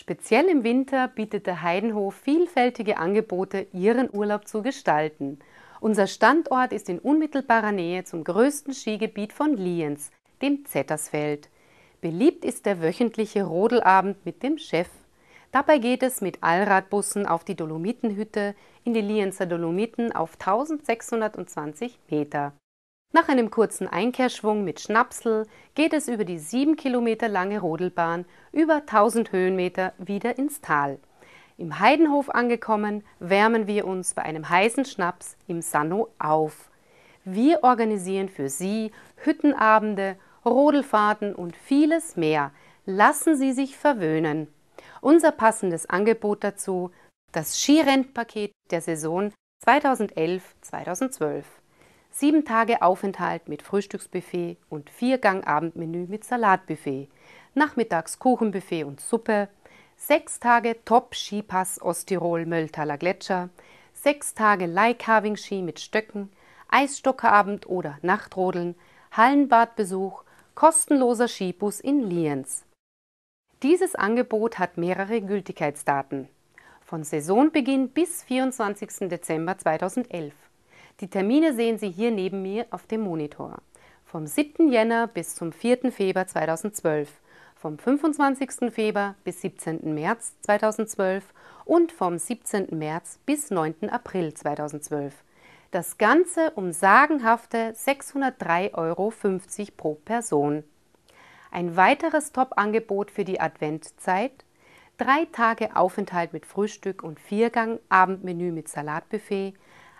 Speziell im Winter bietet der Heidenhof vielfältige Angebote, Ihren Urlaub zu gestalten. Unser Standort ist in unmittelbarer Nähe zum größten Skigebiet von Lienz, dem Zettersfeld. Beliebt ist der wöchentliche Rodelabend mit dem Chef. Dabei geht es mit Allradbussen auf die Dolomitenhütte in die Lienzer Dolomiten auf 1620 Meter. Nach einem kurzen Einkehrschwung mit Schnapsel geht es über die sieben Kilometer lange Rodelbahn über 1000 Höhenmeter wieder ins Tal. Im Heidenhof angekommen, wärmen wir uns bei einem heißen Schnaps im Sanno auf. Wir organisieren für Sie Hüttenabende, Rodelfahrten und vieles mehr. Lassen Sie sich verwöhnen. Unser passendes Angebot dazu, das Skirennpaket der Saison 2011-2012. Sieben Tage Aufenthalt mit Frühstücksbuffet und Viergang Abendmenü mit Salatbuffet, nachmittags Kuchenbuffet und Suppe, sechs Tage Top-Skipass Osttirol-Mölltaler Gletscher, sechs Tage Leihcarving-Ski mit Stöcken, Eisstockerabend oder Nachtrodeln, Hallenbadbesuch, kostenloser Skibus in Lienz. Dieses Angebot hat mehrere Gültigkeitsdaten. Von Saisonbeginn bis 24. Dezember 2011. Die Termine sehen Sie hier neben mir auf dem Monitor. Vom 7. Jänner bis zum 4. Februar 2012, vom 25. Februar bis 17. März 2012 und vom 17. März bis 9. April 2012. Das Ganze um sagenhafte 603,50 Euro pro Person. Ein weiteres Top-Angebot für die Adventzeit drei Tage Aufenthalt mit Frühstück und Viergang, Abendmenü mit Salatbuffet,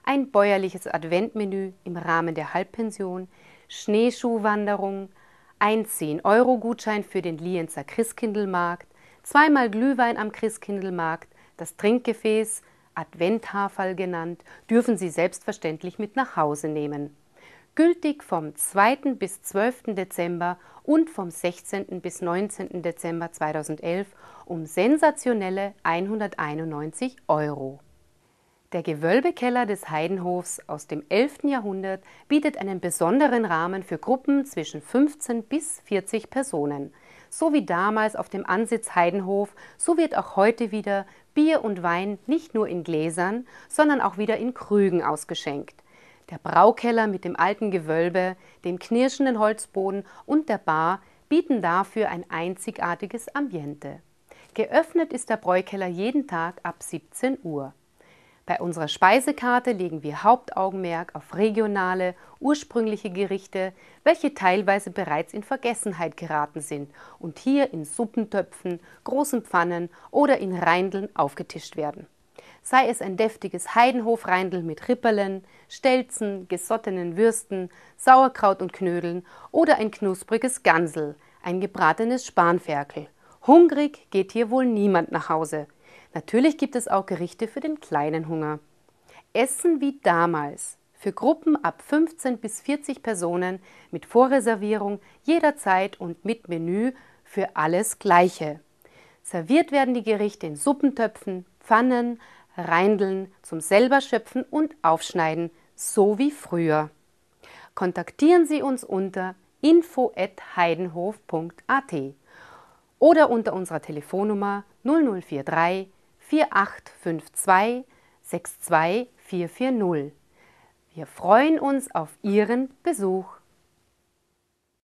ein bäuerliches Adventmenü im Rahmen der Halbpension, Schneeschuhwanderung, ein 10-Euro-Gutschein für den Lienzer Christkindlmarkt, zweimal Glühwein am Christkindlmarkt, das Trinkgefäß, Adventhaferl genannt, dürfen Sie selbstverständlich mit nach Hause nehmen. Gültig vom 2. bis 12. Dezember und vom 16. bis 19. Dezember 2011 um sensationelle 191 Euro. Der Gewölbekeller des Heidenhofs aus dem 11. Jahrhundert bietet einen besonderen Rahmen für Gruppen zwischen 15 bis 40 Personen. So wie damals auf dem Ansitz Heidenhof, so wird auch heute wieder Bier und Wein nicht nur in Gläsern, sondern auch wieder in Krügen ausgeschenkt. Der Braukeller mit dem alten Gewölbe, dem knirschenden Holzboden und der Bar bieten dafür ein einzigartiges Ambiente. Geöffnet ist der Bräukeller jeden Tag ab 17 Uhr. Bei unserer Speisekarte legen wir Hauptaugenmerk auf regionale, ursprüngliche Gerichte, welche teilweise bereits in Vergessenheit geraten sind und hier in Suppentöpfen, großen Pfannen oder in Reindeln aufgetischt werden. Sei es ein deftiges Heidenhofreindel mit Ripperlen, Stelzen, gesottenen Würsten, Sauerkraut und Knödeln oder ein knuspriges Gansel, ein gebratenes Spanferkel. Hungrig geht hier wohl niemand nach Hause, Natürlich gibt es auch Gerichte für den kleinen Hunger. Essen wie damals für Gruppen ab 15 bis 40 Personen mit Vorreservierung jederzeit und mit Menü für alles Gleiche. Serviert werden die Gerichte in Suppentöpfen, Pfannen, Reindeln zum selber schöpfen und aufschneiden, so wie früher. Kontaktieren Sie uns unter info@heidenhof.at oder unter unserer Telefonnummer 0043 4852 62440. Wir freuen uns auf Ihren Besuch.